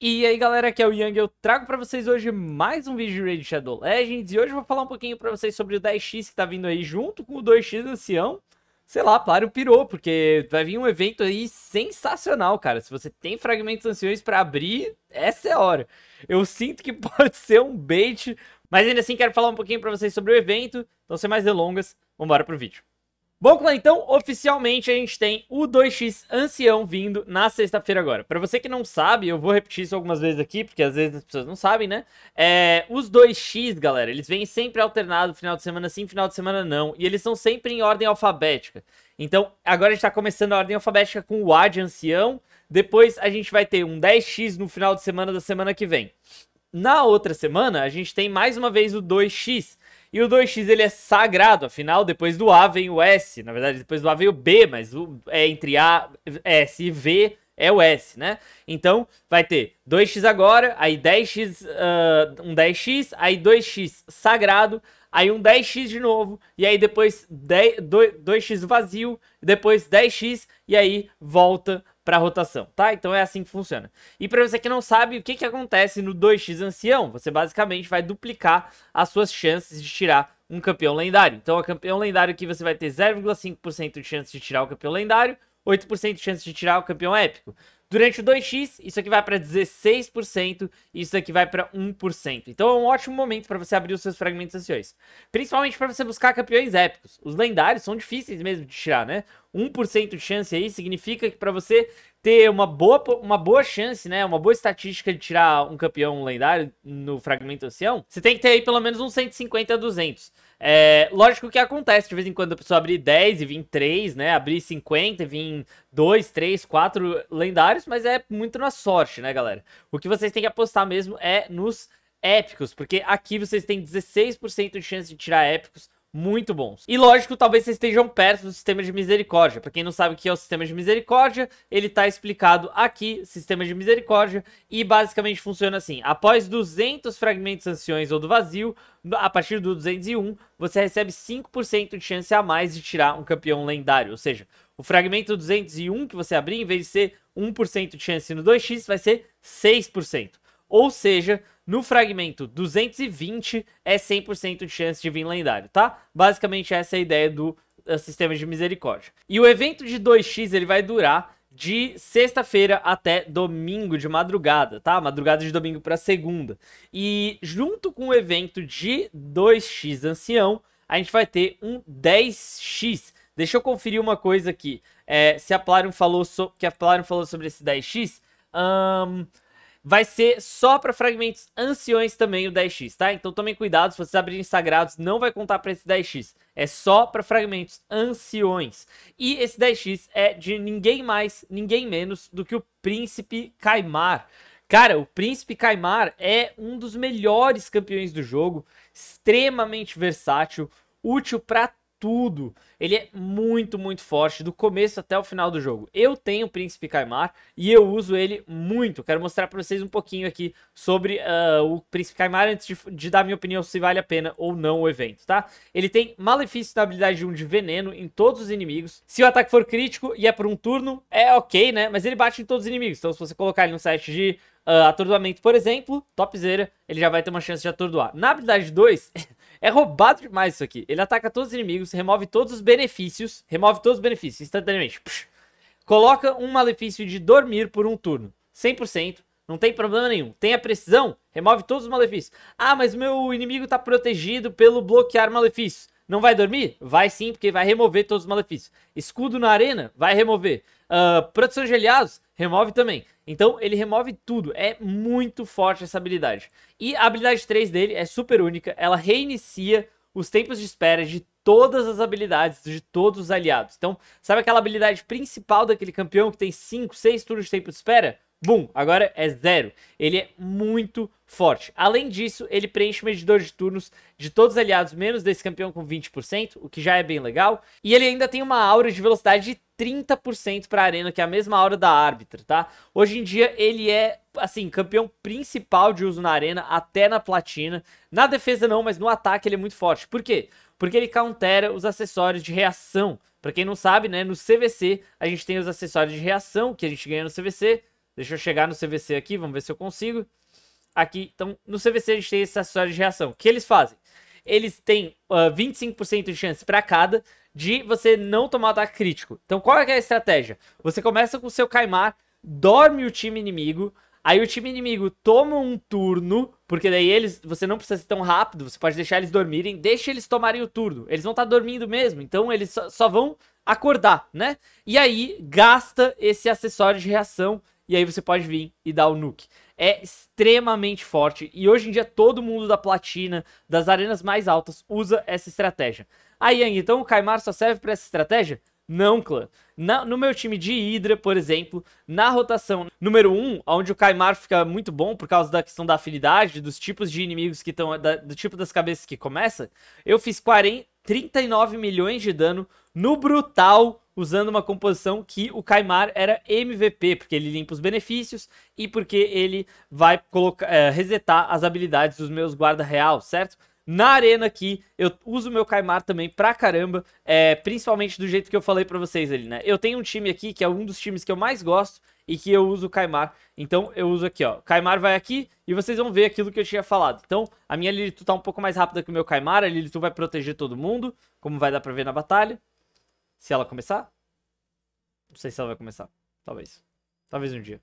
E aí galera, aqui é o Young, eu trago pra vocês hoje mais um vídeo de Raid Shadow Legends E hoje eu vou falar um pouquinho pra vocês sobre o 10x que tá vindo aí junto com o 2x Ancião Sei lá, claro, pirou, porque vai vir um evento aí sensacional, cara Se você tem fragmentos anciões pra abrir, essa é a hora Eu sinto que pode ser um bait, mas ainda assim quero falar um pouquinho pra vocês sobre o evento Então sem mais delongas, vambora pro vídeo Bom, clã, então, oficialmente a gente tem o 2x Ancião vindo na sexta-feira agora. Para você que não sabe, eu vou repetir isso algumas vezes aqui, porque às vezes as pessoas não sabem, né? É, os 2x, galera, eles vêm sempre alternado, final de semana sim, final de semana não. E eles são sempre em ordem alfabética. Então, agora a gente tá começando a ordem alfabética com o A de Ancião. Depois a gente vai ter um 10x no final de semana da semana que vem. Na outra semana, a gente tem mais uma vez o 2x e o 2x ele é sagrado, afinal, depois do A vem o S. Na verdade, depois do A vem o B, mas o, é entre A, é, S e V é o S, né? Então, vai ter 2x agora, aí 10x, uh, ah, um 10x, aí 2x sagrado, aí um 10x de novo, e aí depois 10, 2, 2x vazio, depois 10x, e aí volta para rotação, tá? Então é assim que funciona. E para você que não sabe, o que, que acontece no 2x ancião? Você basicamente vai duplicar as suas chances de tirar um campeão lendário. Então, a campeão lendário aqui você vai ter 0,5% de chance de tirar o campeão lendário, 8% de chance de tirar o campeão épico. Durante o 2x, isso aqui vai para 16% e isso aqui vai para 1%. Então é um ótimo momento para você abrir os seus fragmentos anciões. Principalmente para você buscar campeões épicos. Os lendários são difíceis mesmo de tirar, né? 1% de chance aí significa que para você ter uma boa, uma boa chance, né? Uma boa estatística de tirar um campeão lendário no fragmento ancião, você tem que ter aí pelo menos uns 150 a 200. É, lógico que acontece de vez em quando a pessoa abrir 10 e vir 3, né? Abrir 50 e vir 2, 3, 4 lendários, mas é muito na sorte, né, galera? O que vocês têm que apostar mesmo é nos épicos, porque aqui vocês têm 16% de chance de tirar épicos muito bons. E lógico, talvez vocês estejam perto do sistema de misericórdia. Para quem não sabe o que é o sistema de misericórdia, ele está explicado aqui, sistema de misericórdia, e basicamente funciona assim. Após 200 fragmentos anciões ou do vazio, a partir do 201, você recebe 5% de chance a mais de tirar um campeão lendário. Ou seja, o fragmento 201 que você abrir, em vez de ser 1% de chance no 2x, vai ser 6%. Ou seja, no fragmento 220 é 100% de chance de vir lendário, tá? Basicamente essa é a ideia do eh, sistema de misericórdia. E o evento de 2x ele vai durar de sexta-feira até domingo de madrugada, tá? Madrugada de domingo para segunda. E junto com o evento de 2x ancião, a gente vai ter um 10x. Deixa eu conferir uma coisa aqui. É, se a Plarium falou so que a Plarium falou sobre esse 10x, um, vai ser só para fragmentos anciões também o 10x, tá? Então tomem cuidado, se vocês abrirem sagrados, não vai contar para esse 10x. É só para fragmentos anciões. E esse 10x é de ninguém mais, ninguém menos do que o Príncipe Caimar. Cara, o Príncipe Caimar é um dos melhores campeões do jogo, extremamente versátil, útil para tudo. Ele é muito, muito forte, do começo até o final do jogo. Eu tenho o Príncipe Caimar e eu uso ele muito. Quero mostrar para vocês um pouquinho aqui sobre uh, o Príncipe Caimar antes de, de, dar minha opinião se vale a pena ou não o evento, tá? Ele tem malefício da habilidade 1 de veneno em todos os inimigos. Se o ataque for crítico e é por um turno, é ok, né? Mas ele bate em todos os inimigos. Então se você colocar ele no site de uh, atordoamento, por exemplo, topzera, ele já vai ter uma chance de atordoar. Na habilidade 2... É roubado demais isso aqui. Ele ataca todos os inimigos, remove todos os benefícios, remove todos os benefícios instantaneamente. Psh. Coloca um malefício de dormir por um turno. 100%, não tem problema nenhum. Tem a precisão, remove todos os malefícios. Ah, mas meu inimigo tá protegido pelo bloquear malefícios. Não vai dormir? Vai sim, porque vai remover todos os malefícios. Escudo na arena? Vai remover. Uh, proteção de aliados? remove também. Então ele remove tudo, é muito forte essa habilidade. E a habilidade 3 dele é super única, ela reinicia os tempos de espera de todas as habilidades de todos os aliados. Então, sabe aquela habilidade principal daquele campeão que tem 5, 6 turnos de tempo de espera? Bum, agora é zero. Ele é muito forte. Além disso, ele preenche o medidor de turnos de todos os aliados, menos desse campeão com 20%, o que já é bem legal. E ele ainda tem uma aura de velocidade de 30% para a arena, que é a mesma aura da árbitra, tá? Hoje em dia ele é, assim, campeão principal de uso na arena, até na platina. Na defesa não, mas no ataque ele é muito forte. Por quê? Porque ele countera os acessórios de reação. Para quem não sabe, né, no CVC a gente tem os acessórios de reação que a gente ganha no CVC, Deixa eu chegar no CVC aqui, vamos ver se eu consigo. Aqui, então, no CVC a gente tem esse acessórios de reação. O que eles fazem? Eles têm uh, ah, 25% de chance para cada de você não tomar ataque crítico. Então, qual é, é a estratégia? Você começa com o seu Caimar, dorme o time inimigo, Aí o time inimigo toma um turno, porque daí eles, você não precisa ser tão rápido, você pode deixar eles dormirem, deixa eles tomarem o turno. Eles vão estar tá dormindo mesmo, então eles só, só, vão acordar, né? E aí gasta esse acessório de reação e aí você pode vir e dar o nuke. É extremamente forte e hoje em dia todo mundo da platina, das arenas mais altas, usa essa estratégia. Aí, ah, Yang, então o Kaimar só serve para essa estratégia? Não, clã. Na, no meu time de Hydra, por exemplo, na rotação número 1, onde o Kaimar fica muito bom por causa da questão da afinidade, dos tipos de inimigos que estão. Do tipo das cabeças que começa, eu fiz 40, 39 milhões de dano no brutal usando uma composição que o Caimar era MVP, porque ele limpa os benefícios e porque ele vai colocar, é, resetar as habilidades dos meus guarda real, certo? Na arena aqui, eu uso meu Caimar também pra caramba, é, principalmente do jeito que eu falei pra vocês ali, né? Eu tenho um time aqui que é um dos times que eu mais gosto e que eu uso o Caimar. Então eu uso aqui, ó. Caimar vai aqui e vocês vão ver aquilo que eu tinha falado. Então a minha Lilithu tá um pouco mais rápida que o meu Caimar, a Lilithu vai proteger todo mundo, como vai dar pra ver na batalha. Se ela começar? Não sei se ela vai começar. Talvez. Talvez um dia.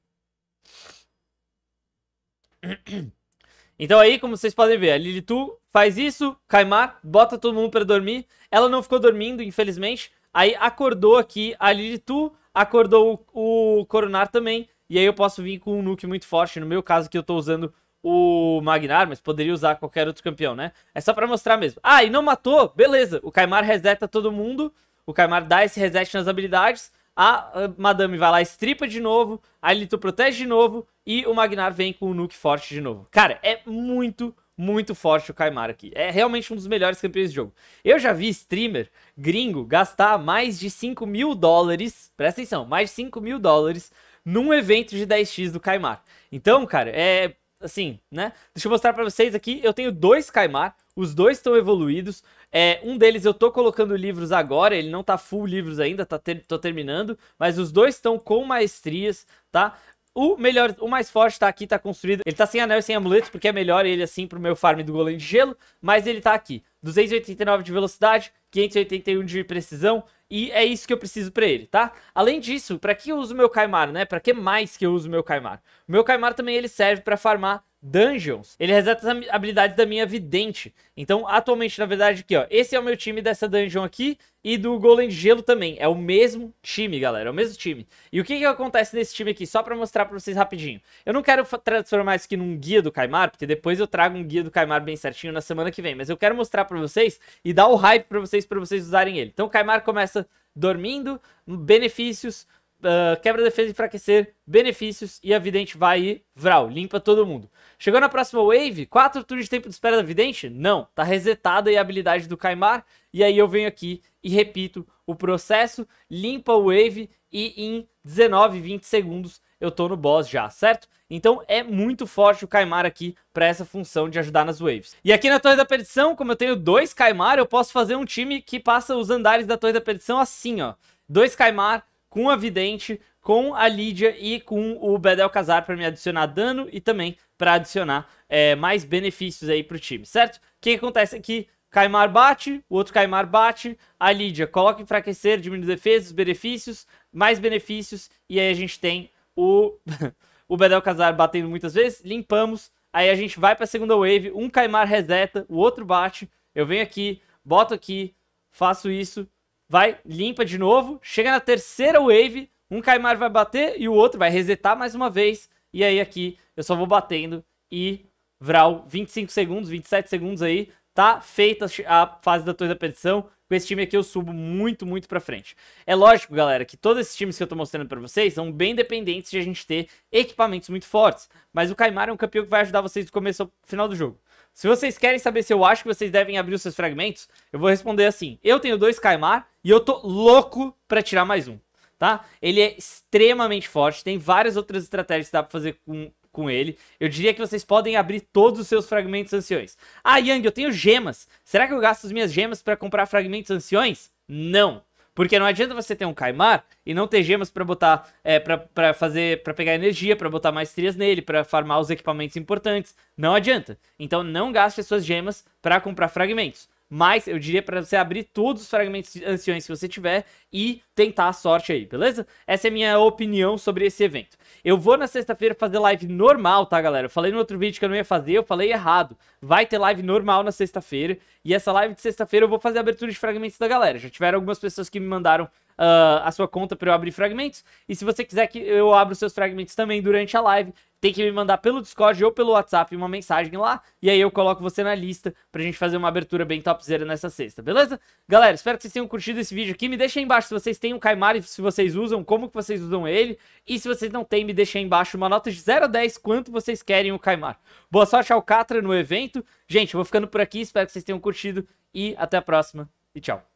Então aí, como vocês podem ver, a Lilitu faz isso, Caimar bota todo mundo para dormir. Ela não ficou dormindo, infelizmente. Aí acordou aqui a Lilitu, acordou o, o Coronar também. E aí eu posso vir com um nuke muito forte. No meu caso, que eu tô usando o Magnar, mas poderia usar qualquer outro campeão, né? É só pra mostrar mesmo. Ah, e não matou? Beleza. O Kaimar reseta todo mundo. O Caimar dá esse reset nas habilidades. A Madame vai lá, estripa de novo. A Lilith protege de novo. E o Magnar vem com o Nuke forte de novo. Cara, é muito, muito forte o Caimar aqui. É realmente um dos melhores campeões de jogo. Eu já vi streamer gringo gastar mais de 5 mil dólares. Presta atenção, mais de 5 mil dólares num evento de 10x do Caimar. Então, cara, é assim, né? Deixa eu mostrar para vocês aqui. Eu tenho dois Caimar, os dois estão evoluídos. É, um deles eu tô colocando livros agora, ele não tá full livros ainda, tá ter, tô terminando, mas os dois estão com maestrias, tá? O melhor, o mais forte tá aqui, tá construído. Ele tá sem anel e sem amuletos, porque é melhor ele assim pro meu farm do golem de gelo, mas ele tá aqui. 289 de velocidade, 581 de precisão, e é isso que eu preciso para ele, tá? Além disso, para que eu uso meu Caimar, né? Para que mais que eu uso meu Caimar? O meu Caimar também ele serve para farmar dungeons, ele reseta as habilidades da minha vidente. Então, atualmente, na verdade, aqui, ó, esse é o meu time dessa dungeon aqui e do Golem de Gelo também. É o mesmo time, galera, é o mesmo time. E o que que acontece nesse time aqui? Só pra mostrar pra vocês rapidinho. Eu não quero transformar isso aqui num guia do Caimar, porque depois eu trago um guia do Caimar bem certinho na semana que vem, mas eu quero mostrar pra vocês e dar o hype pra vocês, pra vocês usarem ele. Então, o Caimar começa dormindo, benefícios, uh, quebra defesa, enfraquecer, benefícios e a vidente vai e vral, limpa todo mundo. Chegou na próxima wave, 4 turnos de tempo de espera da vidente? Não, tá resetada aí a habilidade do Kaimar, e aí eu venho aqui e repito o processo, limpa o wave e em 19, 20 segundos eu tô no boss já, certo? Então é muito forte o Kaimar aqui para essa função de ajudar nas waves. E aqui na Torre da Perdição, como eu tenho dois Kaimar, eu posso fazer um time que passa os andares da Torre da Perdição assim, ó. Dois Kaimar, com a Vidente, com a Lídia e com o Bedel Casar para me adicionar dano e também para adicionar é, mais benefícios aí para o time, certo? O que, que acontece aqui? Caimar bate, o outro Caimar bate, a Lídia coloca enfraquecer, diminui defesas, benefícios, mais benefícios, e aí a gente tem o, o Bedel Casar batendo muitas vezes, limpamos, aí a gente vai para a segunda wave, um Caimar reseta, o outro bate, eu venho aqui, boto aqui, faço isso, vai, limpa de novo, chega na terceira wave, um Caimar vai bater e o outro vai resetar mais uma vez. E aí aqui eu só vou batendo e Vral, 25 segundos, 27 segundos aí, tá feita a fase da Torre da Petição. Com esse time aqui eu subo muito, muito pra frente. É lógico, galera, que todos esses times que eu tô mostrando pra vocês são bem dependentes de a gente ter equipamentos muito fortes. Mas o Caimar é um campeão que vai ajudar vocês do começo ao final do jogo. Se vocês querem saber se eu acho que vocês devem abrir os seus fragmentos, eu vou responder assim. Eu tenho dois Caimar e eu tô louco pra tirar mais um, tá? Ele é extremamente forte, tem várias outras estratégias que dá pra fazer com com ele. Eu diria que vocês podem abrir todos os seus fragmentos anciões. Ah, Yang, eu tenho gemas. Será que eu gasto as minhas gemas para comprar fragmentos anciões? Não. Porque não adianta você ter um Caimar e não ter gemas para botar, é, para fazer, para pegar energia, para botar maestrias nele, para farmar os equipamentos importantes. Não adianta. Então não gaste as suas gemas para comprar fragmentos mas eu diria para você abrir todos os fragmentos anciões que você tiver e tentar a sorte aí, beleza? Essa é a minha opinião sobre esse evento. Eu vou na sexta-feira fazer live normal, tá, galera? Eu falei no outro vídeo que eu não ia fazer, eu falei errado. Vai ter live normal na sexta-feira, e essa live de sexta-feira eu vou fazer a abertura de fragmentos da galera. Já tiveram algumas pessoas que me mandaram uh, a sua conta para eu abrir fragmentos. E se você quiser que eu abra os seus fragmentos também durante a live, tem que me mandar pelo Discord ou pelo WhatsApp uma mensagem lá. E aí eu coloco você na lista pra gente fazer uma abertura bem topzera nessa sexta, beleza? Galera, espero que vocês tenham curtido esse vídeo aqui. Me deixa aí embaixo se vocês têm um Caimari, se vocês usam, como que vocês usam ele. E se vocês não têm, me deixa aí embaixo uma nota de 0 a 10 quanto vocês querem o Caimar. Boa sorte ao Catra no evento. Gente, eu vou ficando por aqui. Espero que vocês tenham curtido. E até a próxima. E tchau.